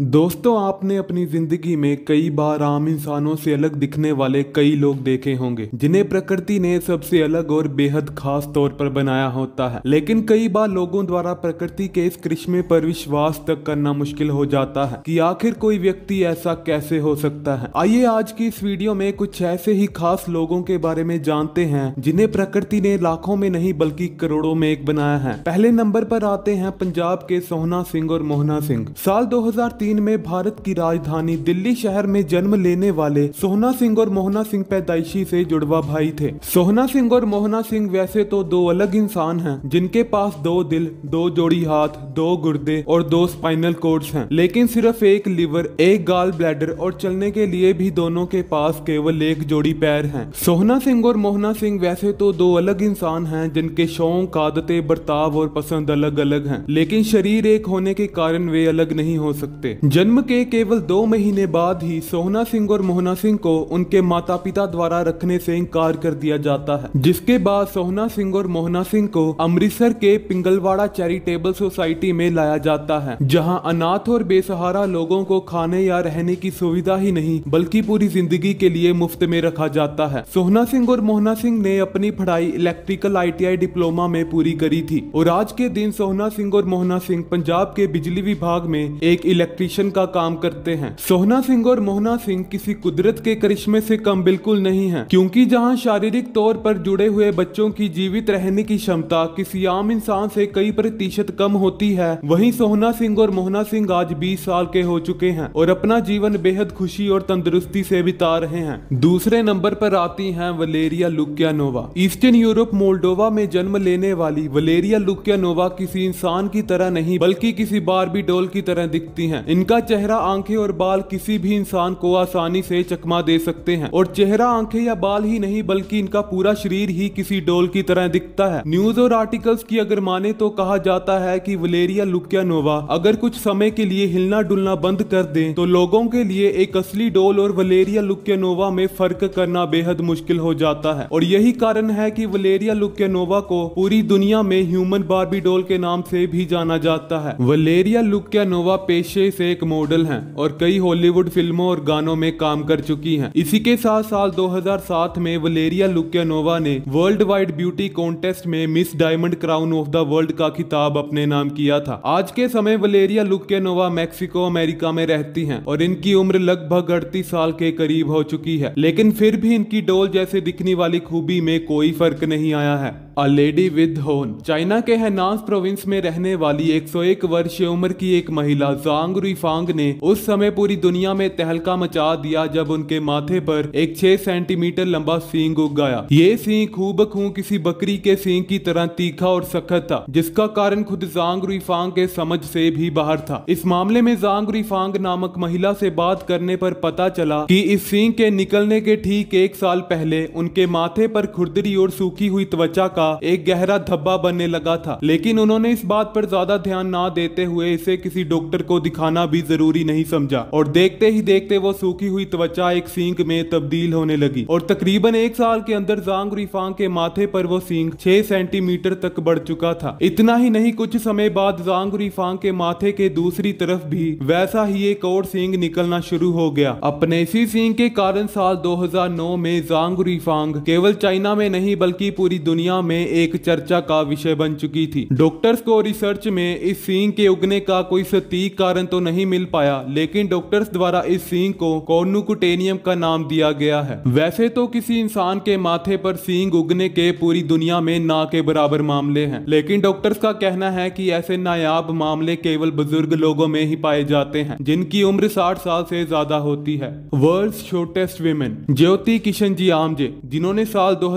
दोस्तों आपने अपनी जिंदगी में कई बार आम इंसानों से अलग दिखने वाले कई लोग देखे होंगे जिन्हें प्रकृति ने सबसे अलग और बेहद खास तौर पर बनाया होता है लेकिन कई बार लोगों द्वारा प्रकृति के इस कृष्मे पर विश्वास तक करना मुश्किल हो जाता है कि आखिर कोई व्यक्ति ऐसा कैसे हो सकता है आइए आज की इस वीडियो में कुछ ऐसे ही खास लोगों के बारे में जानते हैं जिन्हें प्रकृति ने लाखों में नहीं बल्कि करोड़ों में एक बनाया है पहले नंबर पर आते हैं पंजाब के सोहना सिंह और मोहना सिंह साल दो 1903 में भारत की राजधानी दिल्ली शहर में जन्म लेने वाले सोहना सिंह और मोहना सिंह पैदाइशी से जुड़वा भाई थे सोहना सिंह और मोहना सिंह वैसे तो दो अलग इंसान हैं जिनके पास दो दिल दो जोड़ी हाथ दो गुर्दे और दो स्पाइनल कोर्ड्स हैं लेकिन सिर्फ एक लिवर एक गाल ब्लैडर और चलने के लिए भी दोनों के पास केवल एक जोड़ी पैर है सोहना सिंह और मोहना सिंह वैसे तो दो अलग इंसान है जिनके शौक आदतें बर्ताव और पसंद अलग अलग है लेकिन शरीर एक होने के कारण वे अलग नहीं हो सकते जन्म के केवल दो महीने बाद ही सोहना सिंह और मोहना सिंह को उनके माता पिता द्वारा रखने से इनकार कर दिया जाता है जिसके बाद सोहना सिंह और मोहना सिंह को अमृतसर के पिंगलवाड़ा चैरिटेबल सोसाइटी में लाया जाता है जहाँ अनाथ और बेसहारा लोगों को खाने या रहने की सुविधा ही नहीं बल्कि पूरी जिंदगी के लिए मुफ्त में रखा जाता है सोहना सिंह और मोहना सिंह ने अपनी पढ़ाई इलेक्ट्रिकल आईटीआई डिप्लोमा में पूरी करी थी और आज के दिन सोहना सिंह और मोहना सिंह पंजाब के बिजली विभाग में एक इलेक्ट्रिक ब्यूटिशियन का काम करते हैं सोहना सिंह और मोहना सिंह किसी कुदरत के करिश्मे से कम बिल्कुल नहीं है क्योंकि जहाँ शारीरिक तौर पर जुड़े हुए बच्चों की जीवित रहने की क्षमता किसी आम इंसान से कई प्रतिशत कम होती है वहीं सोहना सिंह और मोहना सिंह आज 20 साल के हो चुके हैं और अपना जीवन बेहद खुशी और तंदुरुस्ती से बिता रहे हैं दूसरे नंबर पर आती है Valeria Lukyanova Eastern Europe Moldova में जन्म लेने वाली वलेरिया लुकियानोवा किसी इंसान की तरह नहीं बल्कि किसी भी डोल की तरह दिखती है इनका चेहरा आंखें और बाल किसी भी इंसान को आसानी से चकमा दे सकते हैं और चेहरा आंखें या बाल ही नहीं बल्कि इनका पूरा शरीर ही किसी डोल की तरह दिखता है न्यूज और आर्टिकल्स की अगर माने तो कहा जाता है कि वलेरिया लुकियानोवा अगर कुछ समय के लिए हिलना डुलना बंद कर दे तो लोगों के लिए एक असली डोल और वलेरिया लुकियानोवा में फर्क करना बेहद मुश्किल हो जाता है और यही कारण है की वलेरिया लुकियानोवा को पूरी दुनिया में ह्यूमन बारबी डोल के नाम से भी जाना जाता है वलेरिया लुकियानोवा पेशे से से एक मॉडल हैं और कई हॉलीवुड फिल्मों और गानों में काम कर चुकी हैं इसी के साथ साल 2007 में वलेरिया लुकियानोवा ने वर्ल्ड वाइड ब्यूटी कॉन्टेस्ट में Miss Diamond Crown of the World का खिताब अपने नाम किया था आज के समय वलेरिया लुकेनोवा मैक्सिको अमेरिका में रहती है और इनकी उम्र लगभग अड़तीस साल के करीब हो चुकी है लेकिन फिर भी इनकी डोल जैसे दिखने वाली खूबी में कोई फर्क नहीं आया है अ लेडी विद होन चाइना के हैनास प्रोविंस में रहने वाली 101 वर्षीय उम्र की एक महिला जांग फांग ने उस समय पूरी दुनिया में तहलका मचा दिया जब उनके माथे पर एक छह सेंटीमीटर लंबा सींग उग गया ये सींग खूब खूब किसी बकरी के सींग की तरह तीखा और सख्त था जिसका कारण खुद जांग रुईफांग के समझ से भी बाहर था इस मामले में जांग रुईफांग नामक महिला से बात करने पर पता चला कि इस सींग के निकलने के ठीक एक साल पहले उनके माथे पर खुरदरी और सूखी हुई त्वचा का एक गहरा धब्बा बनने लगा था लेकिन उन्होंने इस बात पर ज्यादा ध्यान ना देते हुए इसे किसी डॉक्टर को दिखाना भी जरूरी नहीं समझा और देखते ही देखते वो सूखी हुई त्वचा एक सींग में तब्दील होने लगी और तकरीबन एक साल के अंदर जांग रिफांग के माथे पर वो सींग छह सेंटीमीटर तक बढ़ चुका था इतना ही नहीं कुछ समय बाद जांग रिफांग के माथे के दूसरी तरफ भी वैसा ही एक और सींग निकलना शुरू हो गया अपने इसी सींग के कारण साल 2009 में जांग रिफांग केवल चाइना में नहीं बल्कि पूरी दुनिया में एक चर्चा का विषय बन चुकी थी डॉक्टर्स को रिसर्च में इस सींग के उगने का कोई सटीक कारण तो नहीं मिल पाया लेकिन डॉक्टर्स द्वारा इस सींग को कॉर्नुकुटेनियम का नाम दिया गया है वैसे तो किसी इंसान के माथे पर सींग उगने के पूरी दुनिया में ना के बराबर मामले हैं लेकिन डॉक्टर्स का कहना है कि ऐसे नायाब मामले केवल बुजुर्ग लोगों में ही पाए जाते हैं जिनकी उम्र साठ साल से ज्यादा होती है world shortest women Jyoti Kishan ji Amge जिन्होंने साल दो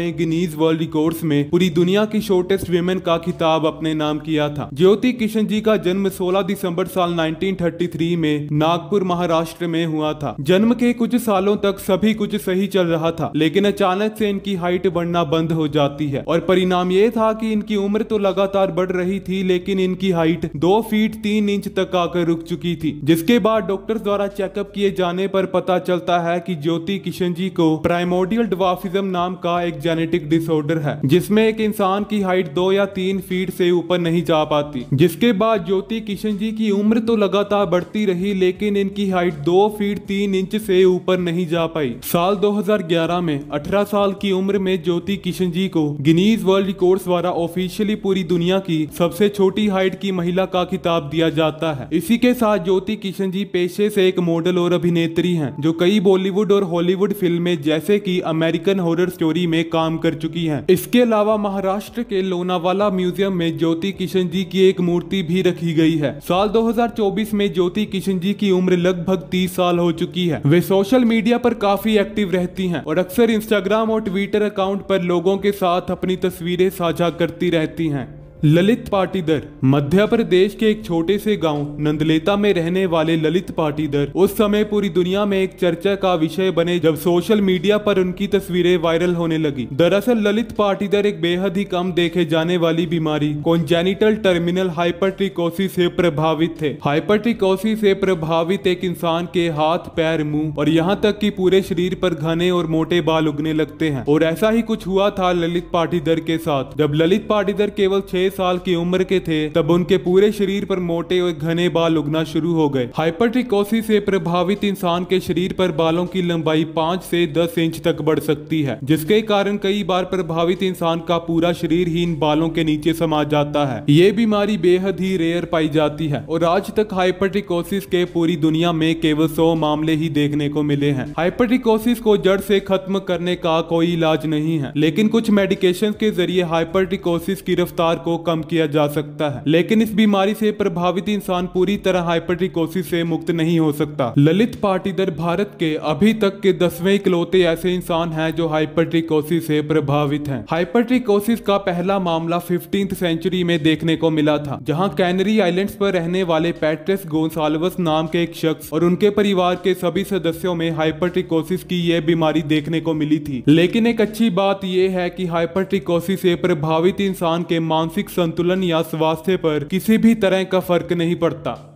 में गिनीज वर्ल्ड रिकॉर्ड में पूरी दुनिया की शोर्टेस्ट वेमेन का खिताब अपने नाम किया था ज्योति किशन जी का जन्म सोलह दिसंबर साल साल 1933 में नागपुर महाराष्ट्र में हुआ था जन्म के कुछ सालों तक सभी कुछ सही चल रहा था लेकिन अचानक से इनकी हाइट बढ़ना बंद हो जाती है और परिणाम ये था कि इनकी उम्र तो लगातार बढ़ रही थी लेकिन इनकी हाइट दो फीट तीन इंच तक आकर रुक चुकी थी जिसके बाद डॉक्टर द्वारा चेकअप किए जाने पर पता चलता है की ज्योति किशन जी को प्राइमोडियल ड्वाफिज्म नाम का एक जेनेटिक डिसऑर्डर है जिसमे एक इंसान की हाइट दो या तीन फीट से ऊपर नहीं जा पाती जिसके बाद ज्योति किशन जी की उम्र तो लगातार बढ़ती रही लेकिन इनकी हाइट दो फीट तीन इंच से ऊपर नहीं जा पाई साल 2011 में 18 साल की उम्र में ज्योति किशन जी को गिनीज वर्ल्ड रिकॉर्ड्स द्वारा ऑफिशियली पूरी दुनिया की सबसे छोटी हाइट की महिला का खिताब दिया जाता है इसी के साथ ज्योति किशन जी पेशे से एक मॉडल और अभिनेत्री है जो कई बॉलीवुड और हॉलीवुड फिल्म जैसे की अमेरिकन हॉर स्टोरी में काम कर चुकी है इसके अलावा महाराष्ट्र के लोनावाला म्यूजियम में ज्योति किशन जी की एक मूर्ति भी रखी गई है साल 2000 2024 में ज्योति किशन जी की उम्र लगभग 30 साल हो चुकी है वे सोशल मीडिया पर काफी एक्टिव रहती हैं और अक्सर इंस्टाग्राम और ट्विटर अकाउंट पर लोगों के साथ अपनी तस्वीरें साझा करती रहती हैं ललित पाटीदर मध्य प्रदेश के एक छोटे से गांव नंदलेता में रहने वाले ललित पाटीदर उस समय पूरी दुनिया में एक चर्चा का विषय बने जब सोशल मीडिया पर उनकी तस्वीरें वायरल होने लगी दरअसल ललित पाटीदर एक बेहद ही कम देखे जाने वाली बीमारी कॉन्जेनिटल टर्मिनल हाइपरट्रिकोसी से प्रभावित थे हाइपरट्रिकोसी से प्रभावित एक इंसान के हाथ पैर मुंह और यहाँ तक की पूरे शरीर पर घने और मोटे बाल उगने लगते हैं और ऐसा ही कुछ हुआ था ललित पाटीदर के साथ जब ललित पाटीदर केवल छह साल की उम्र के थे तब उनके पूरे शरीर पर मोटे और घने बाल उगना शुरू हो गए हाइपरट्रिकोसिस से प्रभावित इंसान के शरीर पर बालों की लंबाई पांच से दस इंच तक बढ़ सकती है जिसके कारण कई बार प्रभावित इंसान का पूरा शरीर ही इन बालों के नीचे समा जाता है ये बीमारी बेहद ही रेयर पाई जाती है और आज तक हाइपरट्रिकोसिस के पूरी दुनिया में केवल सौ मामले ही देखने को मिले हैं हाइपरट्रिकोसिस को जड़ से खत्म करने का कोई इलाज नहीं है लेकिन कुछ मेडिकेशन के जरिए हाइपरट्रिकोसिस की रफ्तार को कम किया जा सकता है लेकिन इस बीमारी से प्रभावित इंसान पूरी तरह हाइपरटिकोसिस से मुक्त नहीं हो सकता ललित पाटीदार भारत के अभी तक के दसवें इकलौते ऐसे इंसान हैं जो हाइपरटिकोसिस से प्रभावित हैं। हाइपरटिकोसिस का पहला मामला फिफ्टीन सेंचुरी में देखने को मिला था जहाँ कैनरी आईलैंड पर रहने वाले पैट्रेस गोन्सालवस नाम के एक शख्स और उनके परिवार के सभी सदस्यों में हाइपरटिकोसिस की यह बीमारी देखने को मिली थी लेकिन एक अच्छी बात यह है कि हाइपरटिकोसिस से प्रभावित इंसान के मानसिक संतुलन या स्वास्थ्य पर किसी भी तरह का फर्क नहीं पड़ता